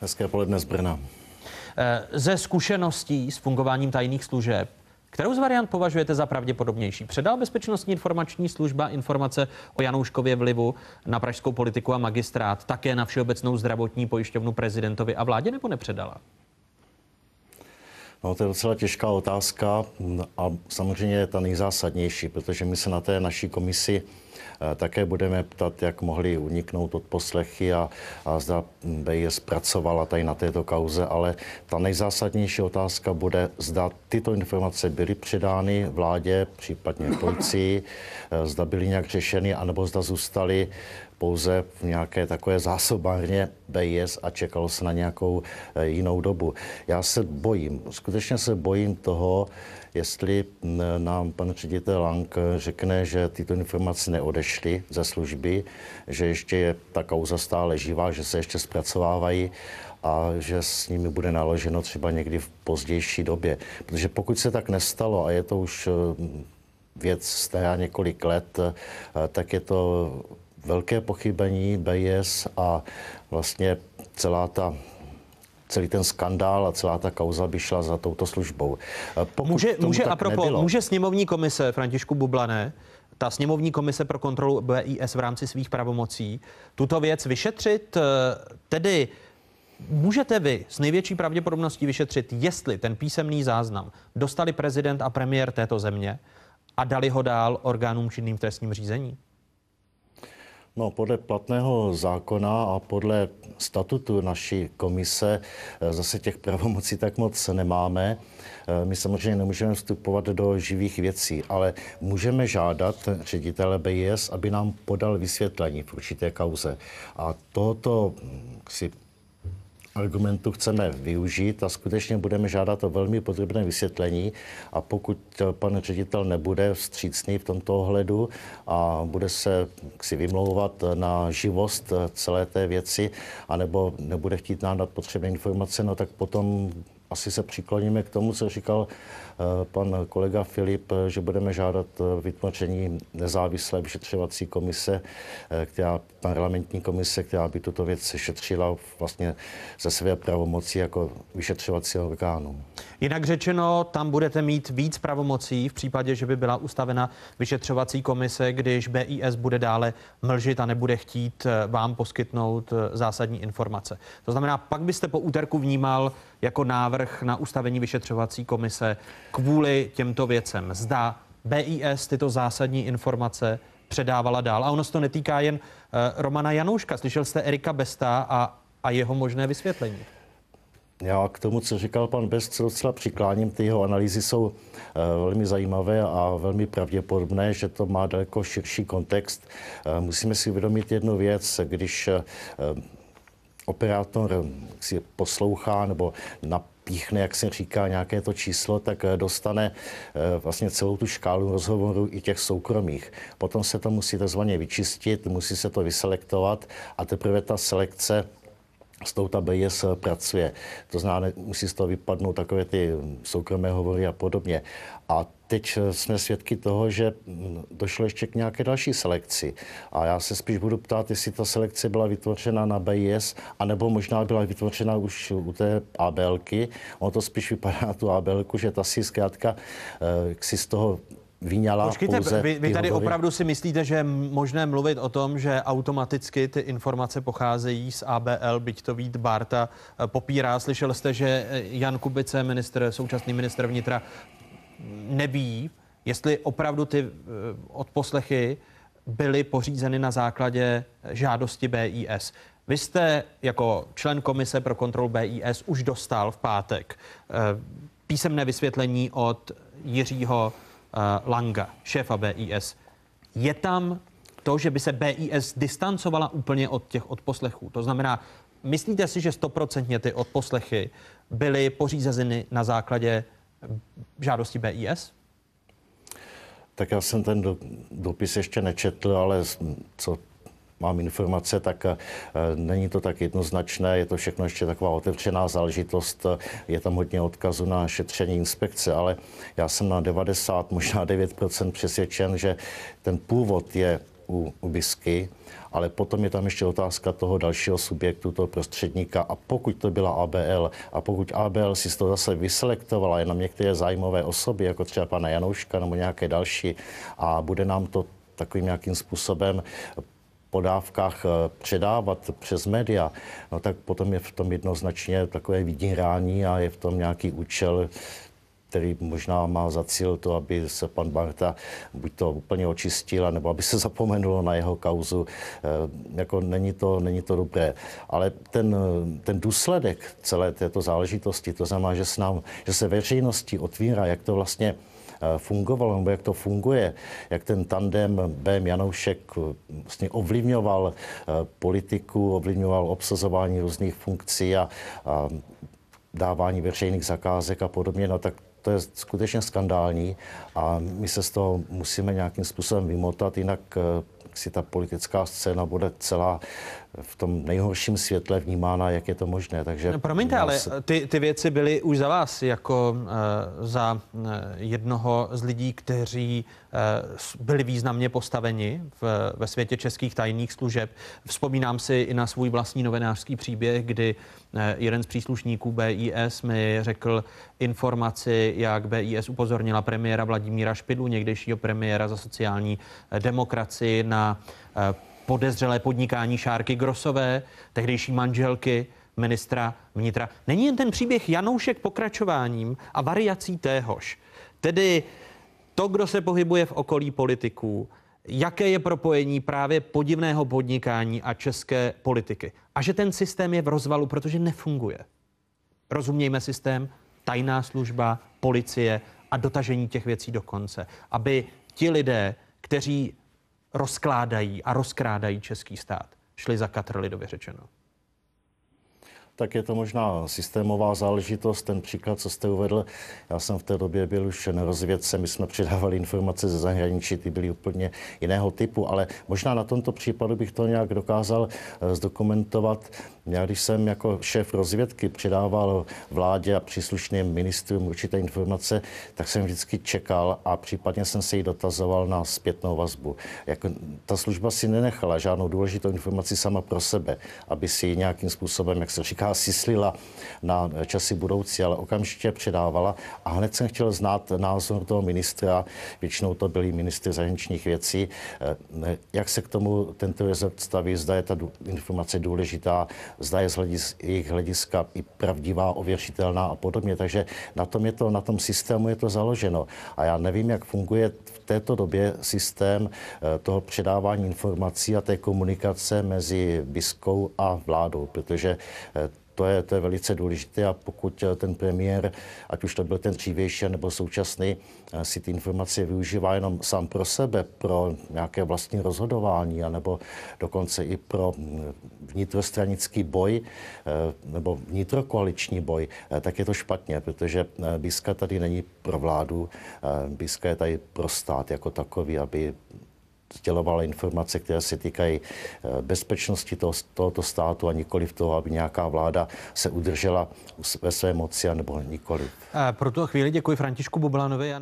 Hezké poledne z Brna. Eh, ze zkušeností s fungováním tajných služeb, kterou z variant považujete za pravděpodobnější? Předal Bezpečnostní informační služba informace o Janouškově vlivu na pražskou politiku a magistrát, také na Všeobecnou zdravotní pojišťovnu prezidentovi a vládě nebo nepředala? No, to je docela těžká otázka a samozřejmě je ta nejzásadnější, protože my se na té naší komisi eh, také budeme ptat, jak mohli uniknout od poslechy a, a zda je zpracovala tady na této kauze, ale ta nejzásadnější otázka bude, zda tyto informace byly předány vládě, případně policii, eh, zda byly nějak řešeny, anebo zda zůstaly pouze v nějaké takové zásobárně BIS a čekalo se na nějakou eh, jinou dobu. Já se bojím, skutečně se bojím toho, jestli mm, nám pan ředitel Lang eh, řekne, že tyto informace neodešly ze služby, že ještě je ta kauza stále živá, že se ještě zpracovávají a že s nimi bude naloženo třeba někdy v pozdější době. Protože pokud se tak nestalo a je to už eh, věc stará několik let, tak je to velké pochybení, BIS a vlastně celá ta celý ten skandál a celá ta kauza by šla za touto službou. E, pokud může, může, apropo, nebylo, může sněmovní komise Františku Bublané ta sněmovní komise pro kontrolu BIS v rámci svých pravomocí tuto věc vyšetřit. E, tedy můžete vy s největší pravděpodobností vyšetřit, jestli ten písemný záznam dostali prezident a premiér této země a dali ho dál orgánům činným v trestním řízení? No, podle platného zákona a podle statutu naší komise eh, zase těch pravomocí tak moc nemáme. Eh, my samozřejmě nemůžeme vstupovat do živých věcí, ale můžeme žádat ředitele BIS, aby nám podal vysvětlení v určité kauze. A tohoto hm, si argumentu chceme využít a skutečně budeme žádat o velmi podrobné vysvětlení a pokud pan ředitel nebude vstřícný v tomto ohledu a bude se si vymlouvat na živost celé té věci anebo nebude chtít nám dát potřebné informace, no tak potom asi se přikloníme k tomu, co říkal eh, pan kolega Filip, eh, že budeme žádat eh, vytvoření nezávislé vyšetřovací komise, která, parlamentní komise, která by tuto věc šetřila vlastně ze své pravomoci jako vyšetřovacího orgánu. Jinak řečeno, tam budete mít víc pravomocí v případě, že by byla ustavena vyšetřovací komise, když BIS bude dále mlžit a nebude chtít vám poskytnout zásadní informace. To znamená, pak byste po úterku vnímal jako návrh na ustavení vyšetřovací komise kvůli těmto věcem. Zda BIS tyto zásadní informace předávala dál. A ono se to netýká jen uh, Romana Janouška. Slyšel jste Erika Besta a, a jeho možné vysvětlení? Já k tomu, co říkal pan Best, se docela přikláním. Ty jeho analýzy jsou eh, velmi zajímavé a velmi pravděpodobné, že to má daleko širší kontext. Eh, musíme si uvědomit jednu věc. Když operátor eh, si poslouchá nebo napíchne, jak se říká, nějaké to číslo, tak eh, dostane eh, vlastně celou tu škálu rozhovorů i těch soukromých. Potom se to musí takzvaně vyčistit, musí se to vyselektovat a teprve ta selekce s tou ta BIS pracuje. To znamená, musí z toho vypadnout takové ty soukromé hovory a podobně. A teď eh, jsme svědky toho, že mm, došlo ještě k nějaké další selekci. A já se spíš budu ptát, jestli ta selekce byla vytvořena na BIS, anebo možná byla vytvořena už u té ABLky. Ono to spíš vypadá tu ABLku, že ta si zkrátka eh, jak si z toho vyňala Počkejte, pouze vy, vy tady opravdu si myslíte, že je možné mluvit o tom, že automaticky ty informace pocházejí z ABL, byť to Vít Barta eh, popírá. Slyšel jste, že Jan Kubice, minister, současný minister vnitra, neví, jestli opravdu ty eh, odposlechy byly pořízeny na základě eh, žádosti BIS. Vy jste jako člen komise pro kontrolu BIS už dostal v pátek eh, písemné vysvětlení od Jiřího Langa, šéfa BIS. Je tam to, že by se BIS distancovala úplně od těch odposlechů. To znamená, myslíte si, že stoprocentně ty odposlechy byly pořízeny na základě žádosti BIS? Tak já jsem ten dopis ještě nečetl, ale co mám informace, tak eh, není to tak jednoznačné, je to všechno ještě taková otevřená záležitost, eh, je tam hodně odkazu na šetření inspekce, ale já jsem na 90, možná 9% přesvědčen, že ten původ je u, u BISky, ale potom je tam ještě otázka toho dalšího subjektu, toho prostředníka a pokud to byla ABL a pokud ABL si to zase vyselektovala jenom některé zájmové osoby, jako třeba pana Janouška nebo nějaké další a bude nám to takovým nějakým způsobem podávkách eh, předávat přes média, no tak potom je v tom jednoznačně takové vydírání a je v tom nějaký účel který možná má za cíl to, aby se pan Barta buď to úplně očistil, nebo aby se zapomenulo na jeho kauzu. E, jako není to, není to dobré. Ale ten, ten důsledek celé této záležitosti, to znamená, že se, nám, že se veřejnosti otvírá, jak to vlastně eh, fungovalo, nebo jak to funguje, jak ten tandem BM Janoušek eh, vlastně ovlivňoval politiku, ovlivňoval obsazování různých funkcí a, a dávání veřejných zakázek a podobně, no tak to je skutečně skandální a my se z toho musíme nějakým způsobem vymotat, jinak eh, si ta politická scéna bude celá v tom nejhorším světle vnímána, jak je to možné. Takže no, promiňte, nás... No, ale ty, ty věci byly už za vás jako uh, za uh, jednoho z lidí, kteří uh, byli významně postaveni v, ve světě českých tajných služeb. Vzpomínám si i na svůj vlastní novinářský příběh, kdy uh, jeden z příslušníků BIS mi řekl informaci, jak BIS upozornila premiéra Vladimíra Špidlu, někdejšího premiéra za sociální demokracii na uh, podezřelé podnikání Šárky Grosové, tehdejší manželky ministra vnitra. Není jen ten příběh Janoušek pokračováním a variací téhož. Tedy to, kdo se pohybuje v okolí politiků, jaké je propojení právě podivného podnikání a české politiky. A že ten systém je v rozvalu, protože nefunguje. Rozumějme systém, tajná služba, policie a dotažení těch věcí do konce. Aby ti lidé, kteří rozkládají a rozkrádají český stát. Šli za katr lidově řečeno. Tak je to možná systémová záležitost. Ten příklad, co jste uvedl, já jsem v té době byl už na rozvědce, my jsme přidávali informace ze zahraničí, ty byly úplně jiného typu, ale možná na tomto případu bych to nějak dokázal eh, zdokumentovat. Já když jsem jako šéf rozvědky předával vládě a příslušným ministrům určité informace, tak jsem vždycky čekal a případně jsem se jí dotazoval na zpětnou vazbu. Jak, ta služba si nenechala žádnou důležitou informaci sama pro sebe, aby si ji nějakým způsobem, jak se říká, sislila na časy budoucí, ale okamžitě předávala a hned jsem chtěl znát názor toho ministra, většinou to byli ministry zahraničních věcí, eh, jak se k tomu tento rezort staví, zda je ta informace důležitá, zda je z hledis, jejich hlediska i pravdivá, ověřitelná a podobně. Takže na tom, je to, na tom systému je to založeno. A já nevím, jak funguje v této době systém eh, toho předávání informací a té komunikace mezi biskou a vládou, protože eh, to je, to je velice důležité a pokud eh, ten premiér, ať už to byl ten dřívější nebo současný, eh, si ty informace využívá jenom sám pro sebe, pro nějaké vlastní rozhodování, anebo dokonce i pro mm, vnitrostranický boj eh, nebo vnitrokoaliční boj, tak je to špatně, protože Biska tady není pro vládu, Biska je tady pro stát jako takový, aby sdělovala informace, které se týkají eh, bezpečnosti toho, tohoto státu a nikoli v toho, aby nějaká vláda se udržela ve své moci, nebo nikoli. Eh, pro tu chvíli děkuji Františku Bublanovi.